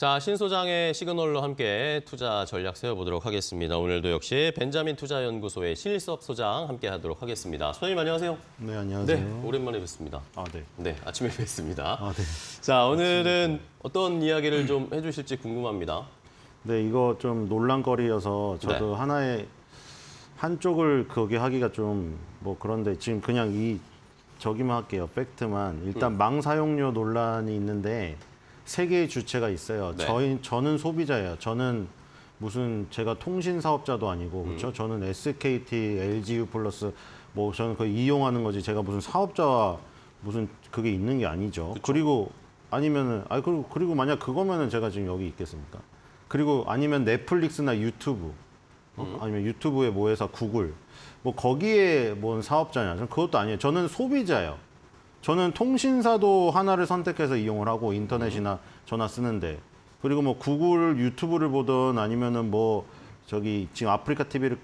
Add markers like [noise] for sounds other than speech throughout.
자, 신 소장의 시그널로 함께 투자 전략 세워보도록 하겠습니다. 오늘도 역시 벤자민 투자연구소의 신일섭 소장 함께 하도록 하겠습니다. 소장님 안녕하세요. 네, 안녕하세요. 네, 오랜만에 뵙습니다. 아, 네. 네, 아침에 뵙습니다. 아, 네. 자, 오늘은 아침에... 어떤 이야기를 좀 음. 해주실지 궁금합니다. 네, 이거 좀 논란거리여서 저도 네. 하나의 한쪽을 거기 하기가 좀 뭐 그런데 지금 그냥 이 저기만 할게요. 팩트만. 일단 음. 망 사용료 논란이 있는데 세 개의 주체가 있어요. 네. 저희, 저는 소비자예요. 저는 무슨 제가 통신 사업자도 아니고 그렇죠? 음. 저는 SKT, LGU 플러스 뭐 저는 그 이용하는 거지 제가 무슨 사업자와 무슨 그게 있는 게 아니죠. 그쵸. 그리고 아니면은 아 아니 그리고 그리고 만약 그거면은 제가 지금 여기 있겠습니까? 그리고 아니면 넷플릭스나 유튜브 어? 음. 아니면 유튜브의 모회사 뭐 구글 뭐 거기에 뭔 사업자냐? 저는 그것도 아니에요. 저는 소비자예요. 저는 통신사도 하나를 선택해서 이용을 하고 인터넷이나 전화 쓰는데 그리고 뭐 구글 유튜브를 보던 아니면은 뭐 저기 지금 아프리카 TV를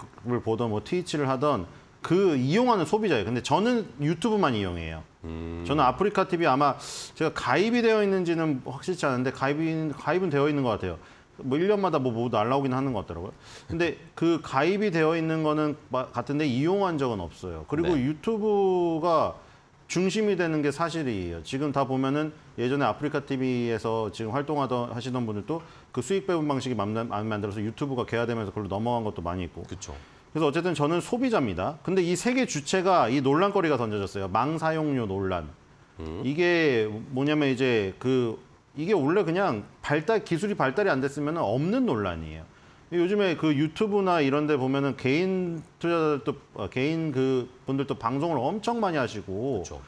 보던 뭐 트위치를 하던 그 이용하는 소비자예요. 근데 저는 유튜브만 이용해요. 음. 저는 아프리카 TV 아마 제가 가입이 되어 있는지는 확실치 않은데 가입이, 가입은 되어 있는 것 같아요. 뭐 1년마다 뭐, 뭐 날라오긴 하는 것 같더라고요. 근데 그 가입이 되어 있는 거는 같은데 이용한 적은 없어요. 그리고 네. 유튜브가 중심이 되는 게 사실이에요. 지금 다 보면은 예전에 아프리카 TV에서 지금 활동하던 하시던 분들도 그 수익 배분 방식이 마음안 만들어서 유튜브가 개화되면서 그걸로 넘어간 것도 많이 있고. 그렇죠. 그래서 어쨌든 저는 소비자입니다. 근데 이세계 주체가 이 논란거리가 던져졌어요. 망 사용료 논란. 음. 이게 뭐냐면 이제 그 이게 원래 그냥 발달 기술이 발달이 안 됐으면 없는 논란이에요. 요즘에 그 유튜브나 이런 데 보면은 개인 투자자들도 아, 개인 그 분들도 방송을 엄청 많이 하시고 그렇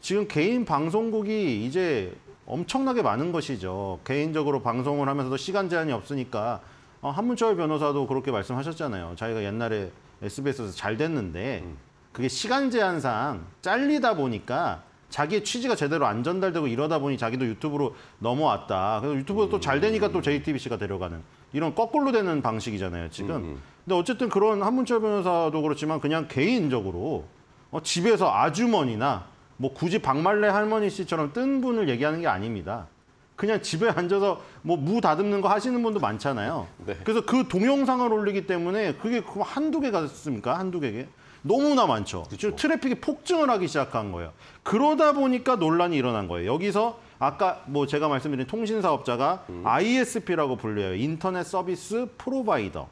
지금 개인 방송국이 이제 엄청나게 많은 것이죠. 개인적으로 방송을 하면서도 시간 제한이 없으니까 어, 한문철 변호사도 그렇게 말씀하셨잖아요. 자기가 옛날에 SBS에서 잘 됐는데 음. 그게 시간 제한상 잘리다 보니까 자기의 취지가 제대로 안 전달되고 이러다 보니 자기도 유튜브로 넘어왔다. 그래서 유튜브도 음. 또잘 되니까 또 JTBC가 음. 데려가는. 이런 거꾸로 되는 방식이잖아요, 지금. 음, 음. 근데 어쨌든 그런 한문철 변호사도 그렇지만 그냥 개인적으로 어, 집에서 아주머니나 뭐 굳이 박말래 할머니 씨처럼 뜬 분을 얘기하는 게 아닙니다. 그냥 집에 앉아서 뭐 무 다듬는 거 하시는 분도 많잖아요. 네. 그래서 그 동영상을 올리기 때문에 그게 그 한두 개가 됐습니까? 한두 개. 게 너무나 많죠. 그렇 트래픽이 폭증을 하기 시작한 거예요. 그러다 보니까 논란이 일어난 거예요. 여기서 아까 뭐 제가 말씀드린 통신 사업자가 ISP라고 음. 불려요. 인터넷 서비스 프로바이더.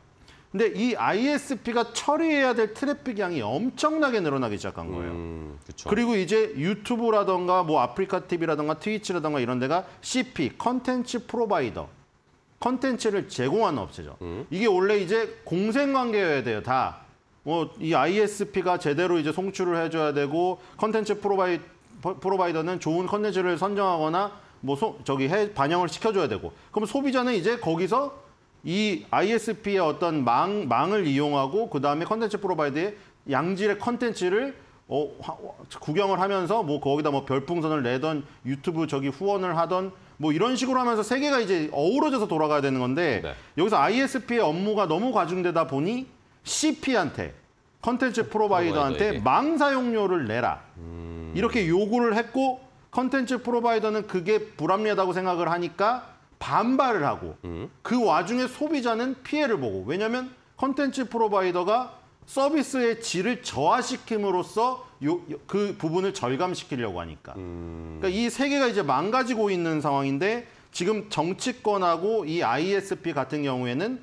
근데 이 ISP가 처리해야 될 트래픽 양이 엄청나게 늘어나기 시작한 거예요. 음, 그리고 이제 유튜브라던가 뭐 아프리카 TV라던가 트위치라던가 이런 데가 CP, 컨텐츠 프로바이더. 컨텐츠를 제공하는 업체죠. 음. 이게 원래 이제 공생관계여야 돼요, 다. 뭐이 ISP가 제대로 이제 송출을 해줘야 되고 컨텐츠 프로바이, 프로바이더는 좋은 컨텐츠를 선정하거나 뭐 소, 저기 해, 반영을 시켜줘야 되고 그럼 소비자는 이제 거기서 이 ISP의 어떤 망, 망을 이용하고 그 다음에 컨텐츠 프로바이더의 양질의 컨텐츠를 어, 화, 구경을 하면서 뭐 거기다 뭐 별풍선을 내던 유튜브 저기 후원을 하던 뭐 이런 식으로 하면서 세계가 이제 어우러져서 돌아가야 되는 건데 네. 여기서 ISP의 업무가 너무 과중되다 보니 CP한테 컨텐츠 그 프로바이더한테 망사용료를 내라. 음... 이렇게 요구를 했고 컨텐츠 프로바이더는 그게 불합리하다고 생각을 하니까 반발을 하고 음? 그 와중에 소비자는 피해를 보고 왜냐하면 컨텐츠 프로바이더가 서비스의 질을 저하시킴으로써 요, 요, 그 부분을 절감시키려고 하니까 음... 그러니까 이세 개가 이제 망가지고 있는 상황인데 지금 정치권하고 이 ISP 같은 경우에는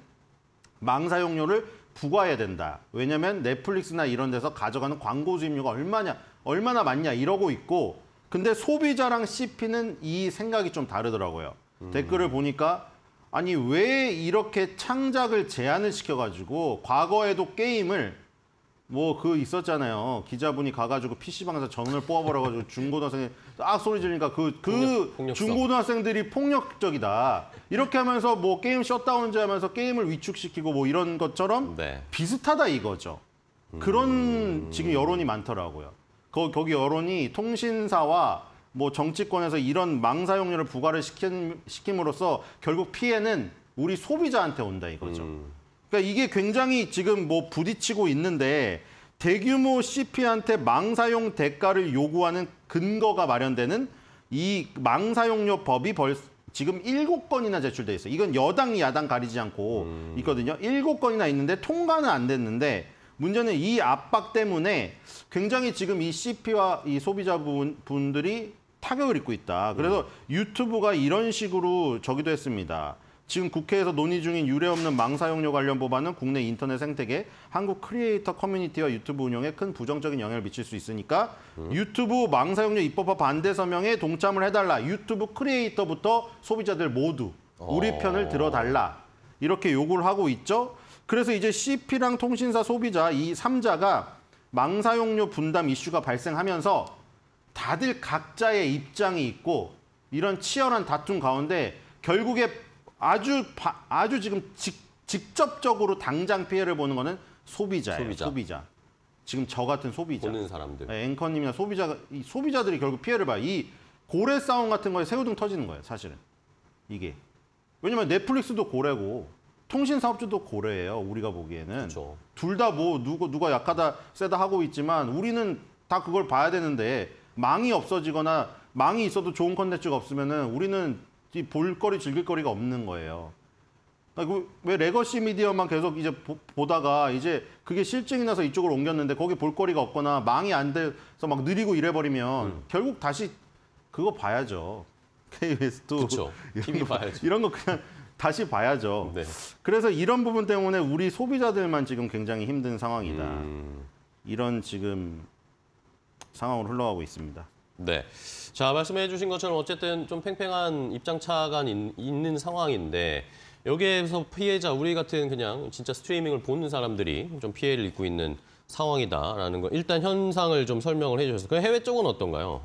망사용료를 부과해야 된다. 왜냐면 넷플릭스나 이런 데서 가져가는 광고 수입료가 얼마냐, 얼마나 많냐 이러고 있고 근데 소비자랑 CP는 이 생각이 좀 다르더라고요. 음. 댓글을 보니까 아니 왜 이렇게 창작을 제한을 시켜가지고 과거에도 게임을 뭐그 있었잖아요. 기자분이 가가지고 PC방에서 전원을 뽑아보라고 가지고 중고등학생이 딱 소리 지르니까 그, 그 폭력, 중고등학생들이 폭력적이다. 이렇게 하면서 뭐 게임 셧다운제 하면서 게임을 위축시키고 뭐 이런 것처럼 네. 비슷하다 이거죠. 그런 음... 지금 여론이 많더라고요. 거, 거기 여론이 통신사와 뭐 정치권에서 이런 망사용료를 부과를 시킨 시킴으로써 결국 피해는 우리 소비자한테 온다 이거죠. 음... 그러니까 이게 굉장히 지금 뭐 부딪히고 있는데 대규모 CP한테 망사용 대가를 요구하는 근거가 마련되는 이 망사용료 법이 벌, 지금 일곱 건이나 제출돼 있어요. 이건 여당, 야당 가리지 않고 음. 있거든요. 일곱 건이나 있는데 통과는 안 됐는데 문제는 이 압박 때문에 굉장히 지금 이 CP와 이 소비자분들이 타격을 입고 있다. 그래서 음. 유튜브가 이런 식으로 저기도 했습니다. 지금 국회에서 논의 중인 유례 없는 망사용료 관련 법안은 국내 인터넷 생태계, 한국 크리에이터 커뮤니티와 유튜브 운영에 큰 부정적인 영향을 미칠 수 있으니까 음. 유튜브 망사용료 입법화 반대 서명에 동참을 해달라. 유튜브 크리에이터부터 소비자들 모두 우리 어. 편을 들어달라. 이렇게 요구를 하고 있죠. 그래서 이제 CP랑 통신사 소비자 이 3자가 망사용료 분담 이슈가 발생하면서 다들 각자의 입장이 있고 이런 치열한 다툼 가운데 결국에 아주 바, 아주 지금 직, 직접적으로 당장 피해를 보는 거는 소비자예요. 소비자. 소비자. 지금 저 같은 소비자. 보는 사람들. 네, 앵커님이나 소비자 이 소비자들이 결국 피해를 봐이 고래 싸움 같은 거에 새우등 터지는 거예요, 사실은. 이게. 왜냐면 넷플릭스도 고래고 통신 사업주도 고래예요. 우리가 보기에는 둘 다 뭐 누구 누가 약하다 세다 하고 있지만 우리는 다 그걸 봐야 되는데 망이 없어지거나 망이 있어도 좋은 컨텐츠가 없으면은 우리는 볼거리 즐길거리가 없는 거예요. 그러니까 그 왜 레거시 미디어만 계속 이제 보, 다가 이제 그게 실증이 나서 이쪽으로 옮겼는데 거기 볼거리가 없거나 망이 안 돼서 막 느리고 이래버리면 음. 결국 다시 그거 봐야죠. KBS도 이런 거, 봐야죠. 이런 거 그냥 다시 봐야죠. 네. 그래서 이런 부분 때문에 우리 소비자들만 지금 굉장히 힘든 상황이다. 음... 이런 지금 상황으로 흘러가고 있습니다. 네. 자, 말씀해 주신 것처럼 어쨌든 좀 팽팽한 입장차가 있는 상황인데 여기에서 피해자, 우리 같은 그냥 진짜 스트리밍을 보는 사람들이 좀 피해를 입고 있는 상황이다라는 거 일단 현상을 좀 설명을 해주셔서 그 해외 쪽은 어떤가요?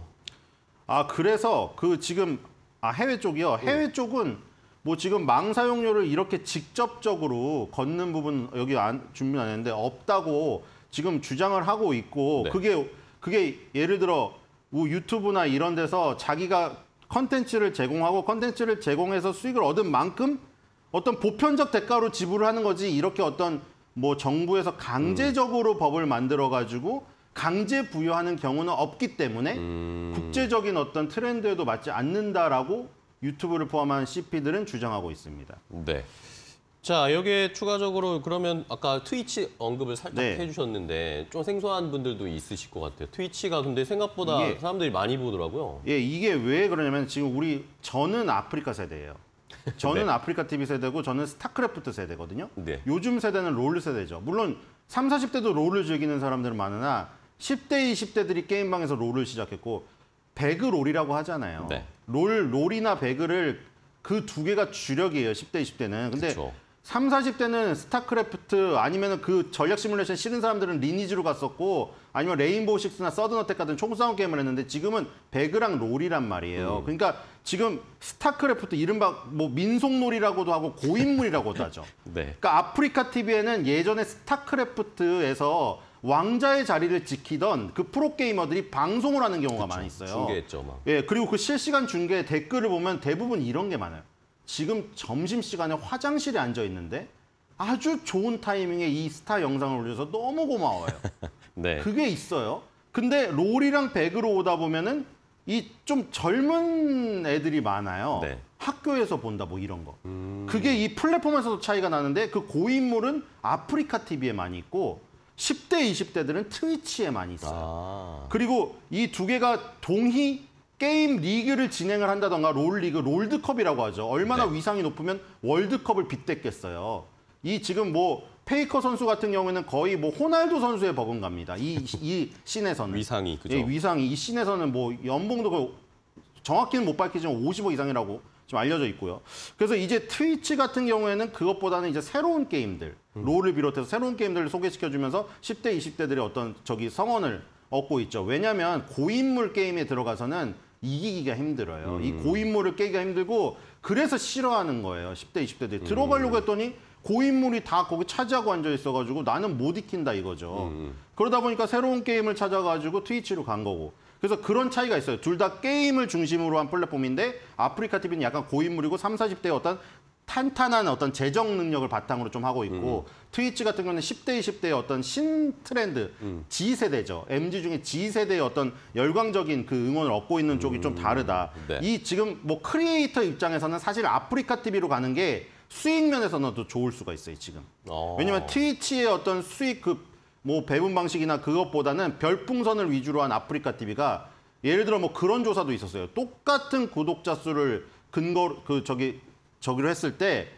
아 그래서 그 지금 아 해외 쪽이요 음. 해외 음. 쪽은 뭐 지금 망 사용료를 이렇게 직접적으로 걷는 부분 여기 안 준비 안 했는데 없다고 지금 주장을 하고 있고 네. 그게 그게 예를 들어 뭐 유튜브나 이런 데서 자기가 컨텐츠를 제공하고 컨텐츠를 제공해서 수익을 얻은 만큼 어떤 보편적 대가로 지불을 하는 거지 이렇게 어떤 뭐 정부에서 강제적으로 음. 법을 만들어 가지고 강제 부여하는 경우는 없기 때문에 음. 국제적인 어떤 트렌드에도 맞지 않는다라고 유튜브를 포함한 CP들은 주장하고 있습니다. 네. 자, 여기에 추가적으로 그러면 아까 트위치 언급을 살짝 네. 해주셨는데 좀 생소한 분들도 있으실 것 같아요. 트위치가 근데 생각보다 이게, 사람들이 많이 보더라고요. 예, 이게 왜 그러냐면 지금 우리 저는 아프리카 세대예요. [laughs] 저는 네. 아프리카 TV 세대고 저는 스타크래프트 세대거든요. 네. 요즘 세대는 롤 세대죠. 물론 3, 40대도 롤을 즐기는 사람들은 많으나 10대, 20대들이 게임방에서 롤을 시작했고 배그롤이라고 하잖아요. 네. 롤, 롤이나 배그를 그 두 개가 주력이에요. 10대, 20대는. 근데 그쵸. 3, 0 40대는 스타크래프트 아니면 그 전략 시뮬레이션 싫은 사람들은 리니지로 갔었고 아니면 레인보우 식스나 서든어택 같은 총싸움 게임을 했는데 지금은 배그랑 롤이란 말이에요. 음. 그러니까 지금 스타크래프트 이른바 뭐 민속놀이라고도 하고 고인물이라고도 하죠. [laughs] 네. 그러니까 아프리카 TV에는 예전에 스타크래프트에서 왕자의 자리를 지키던 그 프로게이머들이 방송을 하는 경우가 그쵸, 많이 있어요. 중계했죠. 막. 예, 그리고 그 실시간 중계 댓글을 보면 대부분 이런 게 많아요. 지금 점심시간에 화장실에 앉아 있는데 아주 좋은 타이밍에 이 스타 영상을 올려서 너무 고마워요. [laughs] 네. 그게 있어요. 근데 롤이랑 백으로 오다 보면은 이 좀 젊은 애들이 많아요. 네. 학교에서 본다 뭐 이런 거. 음... 그게 이 플랫폼에서도 차이가 나는데 그 고인물은 아프리카 TV에 많이 있고 10대, 20대들은 트위치에 많이 있어요. 아... 그리고 이 두 개가 동희 게임 리그를 진행을 한다던가 롤리그, 롤드컵이라고 하죠. 얼마나 네. 위상이 높으면 월드컵을 빗댔겠어요. 이 지금 뭐 페이커 선수 같은 경우에는 거의 뭐 호날두 선수에 버금갑니다. 이, 이 씬에서는. 위상이, 그죠? 예, 위상이. 이 씬에서는 뭐 연봉도 그 정확히는 못 밝히지만 50억 이상이라고 지금 알려져 있고요. 그래서 이제 트위치 같은 경우에는 그것보다는 이제 새로운 게임들, 음. 롤을 비롯해서 새로운 게임들을 소개시켜주면서 10대, 20대들의 어떤 저기 성원을 얻고 있죠. 왜냐하면 고인물 게임에 들어가서는 이기기가 힘들어요. 음. 이 고인물을 깨기가 힘들고 그래서 싫어하는 거예요. 10대, 20대들이. 들어가려고 음. 했더니 고인물이 다 거기 차지하고 앉아 있어가지고 나는 못 익힌다 이거죠. 음. 그러다 보니까 새로운 게임을 찾아가지고 트위치로 간 거고. 그래서 그런 차이가 있어요. 둘 다 게임을 중심으로 한 플랫폼인데 아프리카 TV는 약간 고인물이고 3, 40대의 어떤 탄탄한 어떤 재정 능력을 바탕으로 좀 하고 있고 음. 트위치 같은 경우는 10대, 20대의 어떤 신 트렌드, 음. G세대죠. MG 중에 G세대의 어떤 열광적인 그 응원을 얻고 있는 쪽이 좀 음. 다르다. 네. 이 지금 뭐 크리에이터 입장에서는 사실 아프리카 TV로 가는 게 수익 면에서는 더 좋을 수가 있어요, 지금. 어. 왜냐면 트위치의 어떤 수익 그뭐 배분 방식이나 그것보다는 별풍선을 위주로 한 아프리카 TV가 예를 들어 뭐 그런 조사도 있었어요. 똑같은 구독자 수를 근거 그 저기 저기로 했을 때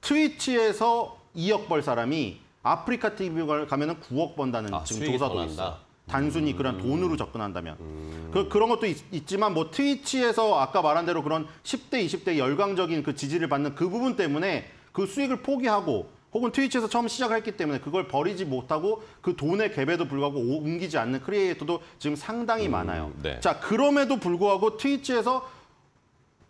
트위치에서 2억 벌 사람이 아프리카 TV를 가면은 9억 번다는 아, 지금 조사도 있다. 어 단순히 음. 그런 돈으로 접근한다면. 음. 그, 그런 것도 있, 지만뭐 트위치에서 아까 말한 대로 그런 10대, 20대 열광적인 그 지지를 받는 그 부분 때문에 그 수익을 포기하고 혹은 트위치에서 처음 시작했기 때문에 그걸 버리지 못하고 그 돈의 갭에도 불구하고 옮기지 않는 크리에이터도 지금 상당히 음, 많아요. 네. 자, 그럼에도 불구하고 트위치에서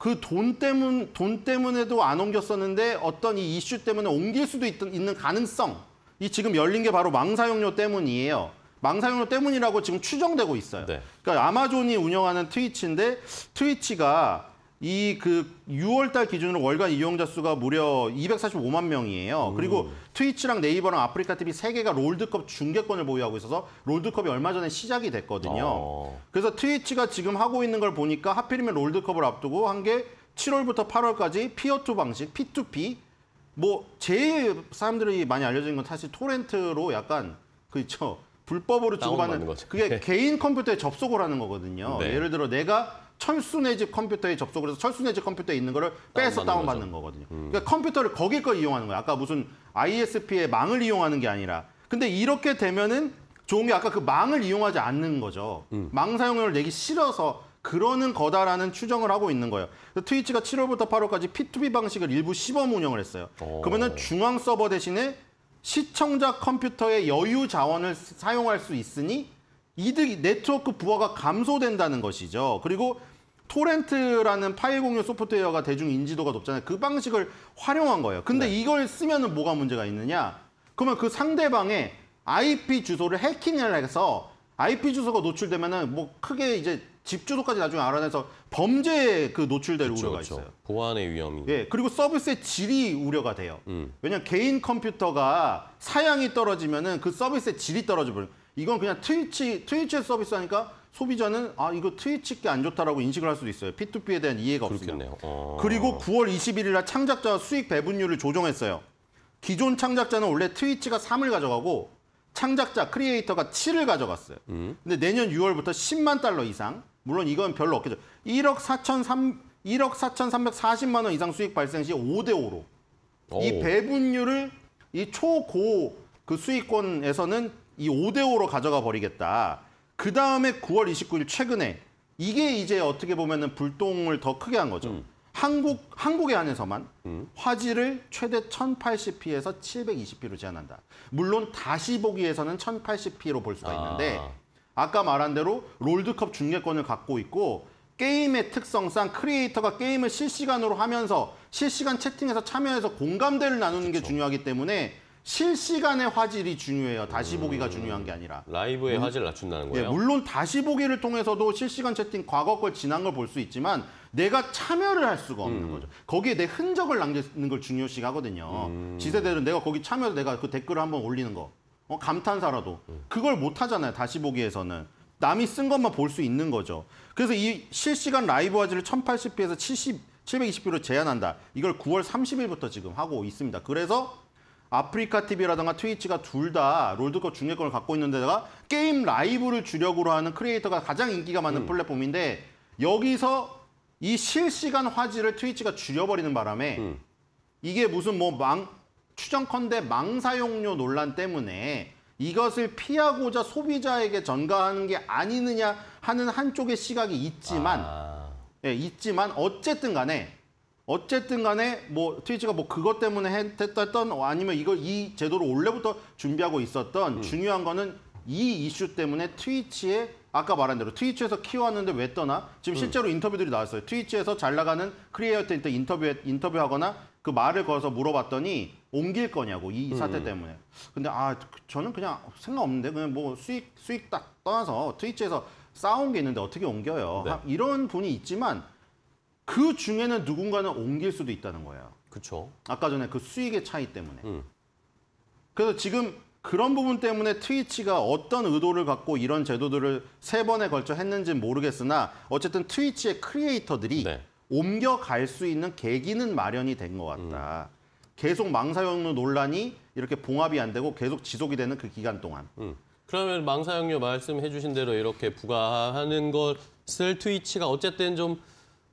그돈 때문 돈 때문에도 안 옮겼었는데 어떤 이 이슈 때문에 옮길 수도 있, 있는 가능성 이 지금 열린 게 바로 망사용료 때문이에요. 망사용료 때문이라고 지금 추정되고 있어요. 네. 그러니까 아마존이 운영하는 트위치인데 트위치가 이그 6월달 기준으로 월간 이용자 수가 무려 245만 명이에요. 음. 그리고 트위치랑 네이버랑 아프리카 TV 세 개가 롤드컵 중계권을 보유하고 있어서 롤드컵이 얼마 전에 시작이 됐거든요. 어. 그래서 트위치가 지금 하고 있는 걸 보니까 하필이면 롤드컵을 앞두고 한 게 7월부터 8월까지 피어2 방식 P2P 뭐 제일 사람들이 많이 알려진 건 사실 토렌트로 약간 그 있죠. 불법으로 주고받는 거죠. 그게 네. 개인 컴퓨터에 접속을 하는 거거든요. 네. 예를 들어 내가 철순의 집 컴퓨터에 접속을 해서 철순의 집 컴퓨터에 있는 거를 빼서 다운받는, 다운 음. 거거든요. 음. 그러니까 컴퓨터를 거기 거 이용하는 거예요 아까 무슨 ISP의 망을 이용하는 게 아니라. 근데 이렇게 되면은 좋은 게 아까 그 망을 이용하지 않는 거죠. 음. 망 사용료를 내기 싫어서 그러는 거다라는 추정을 하고 있는 거예요. 트위치가 7월부터 8월까지 P2P 방식을 일부 시범 운영을 했어요. 오. 그러면은 중앙 서버 대신에 시청자 컴퓨터의 여유 자원을 사용할 수 있으니 이득 네트워크 부하가 감소된다는 것이죠. 그리고 토렌트라는 파일 공유 소프트웨어가 대중 인지도가 높잖아요. 그 방식을 활용한 거예요. 근데 네. 이걸 쓰면 뭐가 문제가 있느냐? 그러면 그 상대방의 IP 주소를 해킹을 해서 IP 주소가 노출되면은 뭐 크게 이제 집 주소까지 나중에 알아내서 범죄에 그 노출될 그쵸, 우려가 그쵸. 있어요. 보안의 위험이. 예, 그리고 서비스의 질이 우려가 돼요. 음. 왜냐면 개인 컴퓨터가 사양이 떨어지면은 그 서비스의 질이 떨어져 버려요. 이건 그냥 트위치 트위치 서비스 하니까 소비자는 아 이거 트위치 게 안 좋다라고 인식을 할 수도 있어요. P2P에 대한 이해가 없으면. 어... 그리고 9월 21일 날 창작자 수익 배분율을 조정했어요. 기존 창작자는 원래 트위치가 3을 가져가고 창작자 크리에이터가 7을 가져갔어요. 음? 근데 내년 6월부터 10만 달러 이상 물론 이건 별로 없겠죠. 1억 4,3 1억 4,340만 원 이상 수익 발생 시 5대 5로 오. 이 배분율을 이 초고 그 수익권에서는 이 5대 5로 가져가 버리겠다. 그 다음에 9월 29일 최근에 이게 이제 어떻게 보면은 불똥을 더 크게 한 거죠. 음. 한국 한국에 한해서만 음. 화질을 최대 1080p에서 720p로 제한한다. 물론 다시 보기에서는 1080p로 볼 수가 아. 있는데 아. 아까 말한 대로 롤드컵 중계권을 갖고 있고 게임의 특성상 크리에이터가 게임을 실시간으로 하면서 실시간 채팅에서 참여해서 공감대를 나누는 그렇게 중요하기 때문에 실시간의 화질이 중요해요. 다시 음. 보기가 음... 중요한 게 아니라. 라이브의 음... 화질 낮춘다는 예, 거예요? 네, 물론 다시 보기를 통해서도 실시간 채팅 과거 걸 지난 걸 볼 수 있지만 내가 참여를 할 수가 없는 음... 거죠. 거기에 내 흔적을 남기는 걸 중요시 하거든요. 음. 지세대로 내가 거기 참여해서 내가 그 댓글을 한번 올리는 거. 어, 감탄사라도 그걸 못 하잖아요. 다시 보기에서는 남이 쓴 것만 볼 수 있는 거죠. 그래서 이 실시간 라이브 화질을 1080p에서 70 720p로 제한한다. 이걸 9월 30일부터 지금 하고 있습니다. 그래서 아프리카 TV라든가 트위치가 둘 다 롤드컵 중계권을 갖고 있는 데다가 게임 라이브를 주력으로 하는 크리에이터가 가장 인기가 많은 음. 플랫폼인데 여기서 이 실시간 화질을 트위치가 줄여버리는 바람에 음. 이게 무슨 뭐 망, 추정컨대 망사용료 논란 때문에 이것을 피하고자 소비자에게 전가하는 게 아니느냐 하는 한쪽의 시각이 있지만 아... 예, 있지만 어쨌든 간에 어쨌든 간에 뭐 트위치가 뭐 그것 때문에 했던 아니면 이거이 제도를 원래부터 준비하고 있었던 음. 중요한 거는 이 이슈 때문에 트위치에 아까 말한 대로 트위치에서 키워왔는데 왜 떠나? 지금 음. 실제로 음. 인터뷰들이 나왔어요. 트위치에서 잘 나가는 크리에이터한테 인터뷰 인터뷰하거나 그 말을 걸어서 물어봤더니 옮길 거냐고 이 음. 사태 음. 때문에. 근데 아 저는 그냥 생각 없는데 그냥 뭐 수익 수익 딱 떠나서 트위치에서 싸운 게 있는데 어떻게 옮겨요? 네. 이런 분이 있지만 그 중에는 누군가는 옮길 수도 있다는 거예요. 그렇죠. 아까 전에 그 수익의 차이 때문에. 음. 그래서 지금 그런 부분 때문에 트위치가 어떤 의도를 갖고 이런 제도들을 세 번에 걸쳐 했는지 모르겠으나 어쨌든 트위치의 크리에이터들이 네. 옮겨갈 수 있는 계기는 마련이 된 것 같다. 음. 계속 망사용료 논란이 이렇게 봉합이 안 되고 계속 지속이 되는 그 기간 동안. 음. 그러면 망사용료 말씀해 주신 대로 이렇게 부과하는 것을 트위치가 어쨌든 좀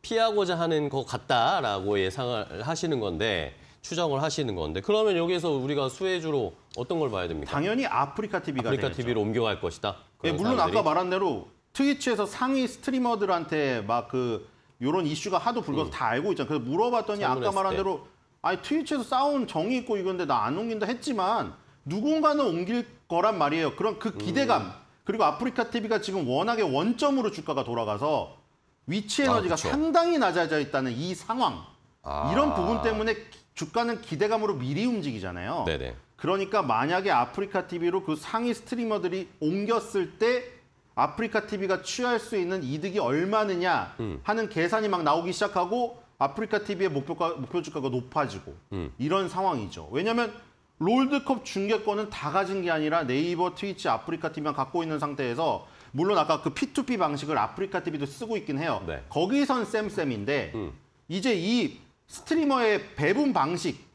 피하고자 하는 것 같다라고 예상을 하시는 건데 추정을 하시는 건데 그러면 여기에서 우리가 수혜주로 어떤 걸 봐야 됩니까? 당연히 아프리카 TV가 아프리카 되겠죠. TV로 옮겨갈 것이다. 예, 물론 사람들이. 아까 말한 대로 트위치에서 상위 스트리머들한테 막 그 요런 이슈가 하도 불거서 음. 다 알고 있잖아요. 그래서 물어봤더니 아까 말한 대로 아니 트위치에서 싸운 정이 있고 이건데 나 안 옮긴다 했지만 누군가는 옮길 거란 말이에요. 그런 그 기대감 음. 그리고 아프리카 TV가 지금 워낙에 원점으로 주가가 돌아가서 위치 아, 에너지가 아, 상당히 낮아져 있다는 이 상황 아. 이런 부분 때문에 주가는 기대감으로 미리 움직이잖아요. 네네. 그러니까 만약에 아프리카 TV로 그 상위 스트리머들이 옮겼을 때 아프리카 TV가 취할 수 있는 이득이 얼마느냐 음. 하는 계산이 막 나오기 시작하고 아프리카 TV의 목표가, 목표 주가가 높아지고 음. 이런 상황이죠. 왜냐하면 롤드컵 중계권은 다 가진 게 아니라 네이버, 트위치, 아프리카 TV만 갖고 있는 상태에서 물론 아까 그 P2P 방식을 아프리카 TV도 쓰고 있긴 해요. 네. 거기선 쌤쌤인데 음. 이제 이 스트리머의 배분 방식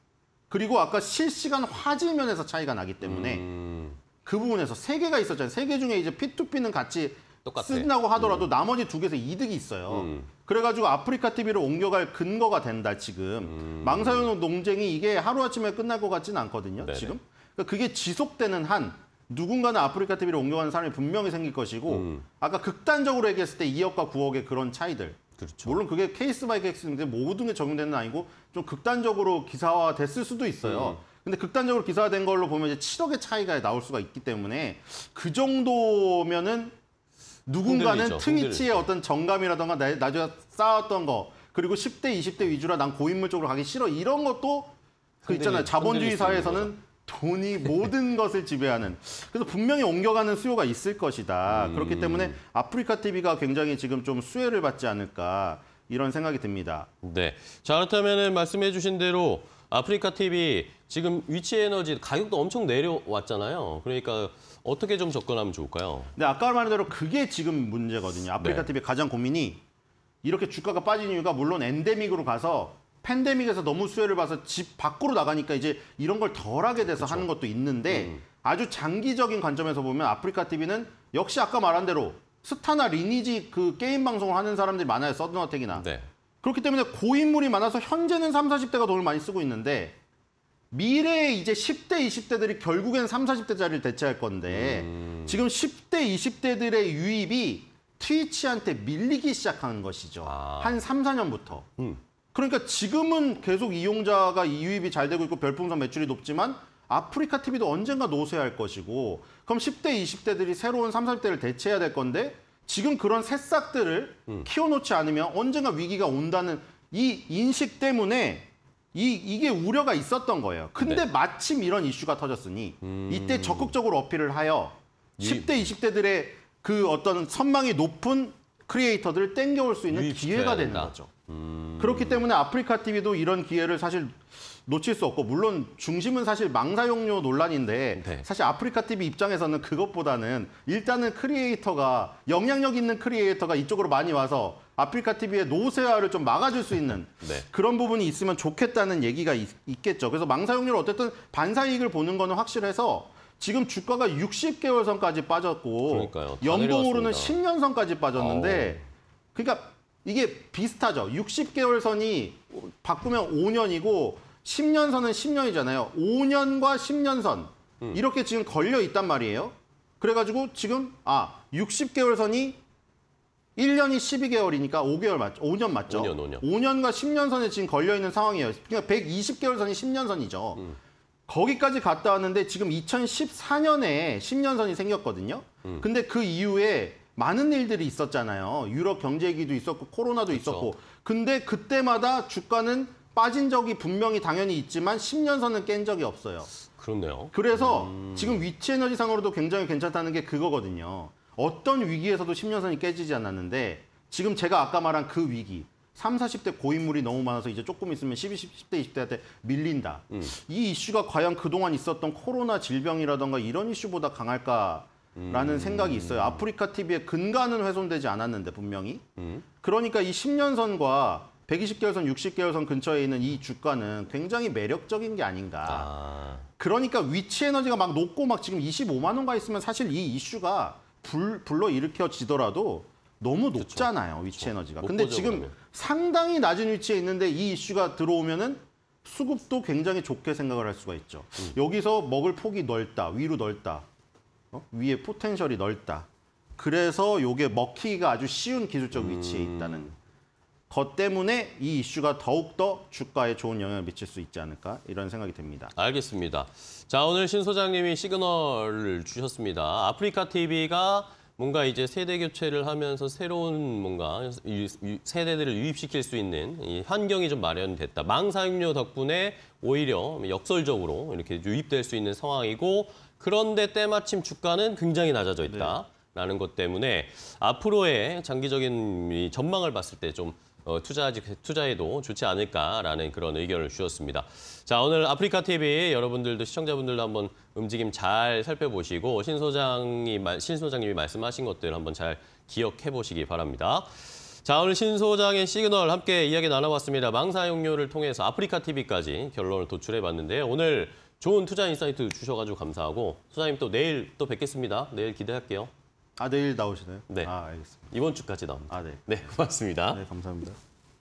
그리고 아까 실시간 화질면에서 차이가 나기 때문에 음. 그 부분에서 세 개가 있었잖아요. 세 개 중에 이제 P2P는 같이 똑같아. 쓴다고 하더라도 음. 나머지 두 개에서 이득이 있어요. 음. 그래가지고 아프리카 TV를 옮겨갈 근거가 된다 지금. 음. 망사용 농쟁이 이게 하루아침에 끝날 것 같지는 않거든요. 네네. 지금 그러니까 그게 지속되는 한 누군가는 아프리카 TV를 옮겨가는 사람이 분명히 생길 것이고 음. 아까 극단적으로 얘기했을 때 2억과 9억의 그런 차이들. 그렇죠. 물론 그게 케이스 바이 케이스인데 모든 게 적용되는 아니고 좀 극단적으로 기사화 됐을 수도 있어요. 음. 근데 극단적으로 기사화된 걸로 보면 이제 7억의 차이가 나올 수가 있기 때문에 그 정도면은 누군가는 트위치의 어떤 정감이라던가 나, 나에 쌓았던 거 그리고 10대, 20대 위주라 난 고인물 쪽으로 가기 싫어 이런 것도 그 있잖아요. 자본주의 사회에서는 돈이 모든 [laughs] 것을 지배하는 그래서 분명히 옮겨가는 수요가 있을 것이다. 음. 그렇기 때문에 아프리카 TV가 굉장히 지금 좀 수혜를 받지 않을까 이런 생각이 듭니다. 네. 자 그렇다면 말씀해 주신 대로 아프리카 TV 지금 위치 에너지 가격도 엄청 내려왔잖아요. 그러니까 어떻게 좀 접근하면 좋을까요? 근데 아까 말한 대로 그게 지금 문제거든요. 아프리카 네. TV 가장 고민이 이렇게 주가가 빠진 이유가 물론 엔데믹으로 가서 팬데믹에서 너무 수혜를 봐서 집 밖으로 나가니까 이제 이런 걸 덜하게 돼서 그쵸. 하는 것도 있는데 음. 아주 장기적인 관점에서 보면 아프리카 TV는 역시 아까 말한 대로 스타나 리니지 그 게임 방송을 하는 사람들이 많아요. 서든어택이나. 네. 그렇기 때문에 고인물이 많아서 현재는 3, 40대가 돈을 많이 쓰고 있는데 미래의 이제 10대, 20대들이 결국엔 30, 40대짜리를 대체할 건데 음... 지금 10대, 20대들의 유입이 트위치한테 밀리기 시작하는 것이죠. 아... 한 3, 4년부터. 음. 그러니까 지금은 계속 이용자가 유입이 잘 되고 있고 별풍선 매출이 높지만 아프리카 TV도 언젠가 노쇠할 것이고 그럼 10대, 20대들이 새로운 30, 40대를 대체해야 될 건데 지금 그런 새싹들을 음. 키워놓지 않으면 언젠가 위기가 온다는 이 인식 때문에 이, 이게 우려가 있었던 거예요. 근데 네. 마침 이런 이슈가 터졌으니 음... 이때 적극적으로 어필을 하여 10대, 20대들의 그 어떤 선망이 높은 크리에이터들을 땡겨올 수 있는 기회가 되는 거죠. 음... 그렇기 때문에 아프리카 TV도 이런 기회를 사실 놓칠 수 없고 물론 중심은 사실 망사용료 논란인데 네. 사실 아프리카 TV 입장에서는 그것보다는 일단은 크리에이터가 영향력 있는 크리에이터가 이쪽으로 많이 와서 아프리카 TV의 노세화를 좀 막아줄 수 있는 [laughs] 네. 그런 부분이 있으면 좋겠다는 얘기가 있, 겠죠 그래서 망사용률 어쨌든 반사이익을 보는 거는 확실해서 지금 주가가 60개월 선까지 빠졌고 연봉으로는 10년 선까지 빠졌는데 아 그러니까 이게 비슷하죠. 60개월 선이 바꾸면 5년이고 10년 선은 10년이잖아요. 5년과 10년 선 음. 이렇게 지금 걸려 있단 말이에요. 그래가지고 지금 아 60개월 선이 1년이 12개월이니까 5개월 맞죠? 5년 맞죠? 5년, 5년. 5년과 10년 선에 지금 걸려있는 상황이에요. 그러니까 120개월 선이 10년 선이죠. 음. 거기까지 갔다 왔는데 지금 2014년에 10년 선이 생겼거든요. 음. 근데 그 이후에 많은 일들이 있었잖아요. 유럽 경제기도 있었고 코로나도 그쵸. 있었고. 근데 그때마다 주가는 빠진 적이 분명히 당연히 있지만 10년 선은 깬 적이 없어요. 그렇네요. 그래서 음... 지금 위치 에너지상으로도 굉장히 괜찮다는 게 그거거든요. 어떤 위기에서도 10년선이 깨지지 않았는데 지금 제가 아까 말한 그 위기 3, 40대 고인물이 너무 많아서 이제 조금 있으면 10, 20대, 20대한테 밀린다. 음. 이 이슈가 과연 그동안 있었던 코로나 질병이라던가 이런 이슈보다 강할까 라는 음. 생각이 있어요. 아프리카 TV의 근간은 훼손되지 않았는데 분명히. 음. 그러니까 이 10년 선과 120개월선, 60개월선 근처에 있는 이 주가는 굉장히 매력적인 게 아닌가. 아. 그러니까 위치 에너지가 막 높고 막 지금 25만 원가 있으면 사실 이 이슈가 불, 불러 일으켜지더라도 너무 높잖아요 그쵸. 위치 에너지가. 근데 지금 그러면. 상당히 낮은 위치에 있는데 이 이슈가 들어오면은 수급도 굉장히 좋게 생각을 할 수가 있죠. 음. 여기서 먹을 폭이 넓다, 위로 넓다, 어? 위에 포텐셜이 넓다. 그래서 이게 먹히기가 아주 쉬운 기술적 음. 위치에 있다는 것 때문에 이 이슈가 더욱더 주가에 좋은 영향을 미칠 수 있지 않을까 이런 생각이 듭니다. 알겠습니다. 자 오늘 신 소장님이 시그널을 주셨습니다. 아프리카 TV가 뭔가 이제 세대 교체를 하면서 새로운 뭔가 세대들을 유입시킬 수 있는 환경이 좀 마련됐다. 망상육료 덕분에 오히려 역설적으로 이렇게 유입될 수 있는 상황이고 그런데 때마침 주가는 굉장히 낮아져 있다. 라는 네. 것 때문에 앞으로의 장기적인 전망을 봤을 때좀 어, 투자 투자에도 좋지 않을까라는 그런 의견을 주셨습니다. 자 오늘 아프리카 TV 여러분들도 시청자분들도 한번 움직임 잘 살펴보시고 신 소장이 신 소장님이 말씀하신 것들 한번 잘 기억해 보시기 바랍니다. 자 오늘 신 소장의 시그널 함께 이야기 나눠봤습니다. 망사용료를 통해서 아프리카 TV까지 결론을 도출해 봤는데요. 오늘 좋은 투자 인사이트 주셔가지고 감사하고 소장님 또 내일 또 뵙겠습니다. 내일 기대할게요. 아, 내일 나오시나요? 네. 아, 알겠습니다. 이번 주까지 나옵니다. 아, 네. 네, 고맙습니다. 네, 감사합니다.